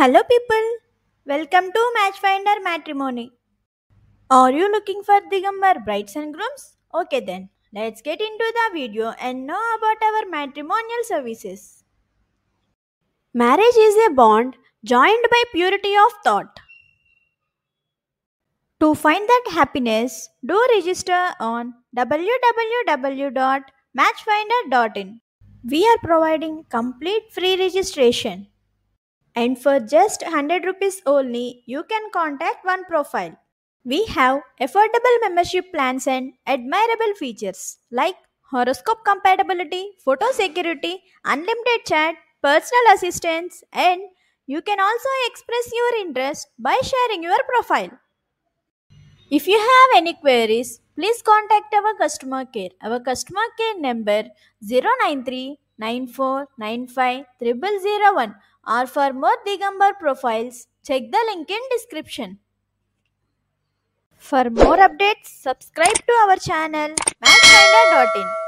Hello people, welcome to Matchfinder Matrimony. Are you looking for Digambar brides and grooms? Okay then, let's get into the video and know about our matrimonial services. Marriage is a bond joined by purity of thought. To find that happiness, do register on www.matchfinder.in. We are providing complete free registration. And for just 100 rupees only, you can contact one profile. We have affordable membership plans and admirable features like horoscope compatibility, photo security, unlimited chat, personal assistance, and you can also express your interest by sharing your profile. If you have any queries, please contact our customer care. Our customer care number 093 9495 0001 or for more Digambar profiles, check the link in description. For more updates, subscribe to our channel matchfinder.in.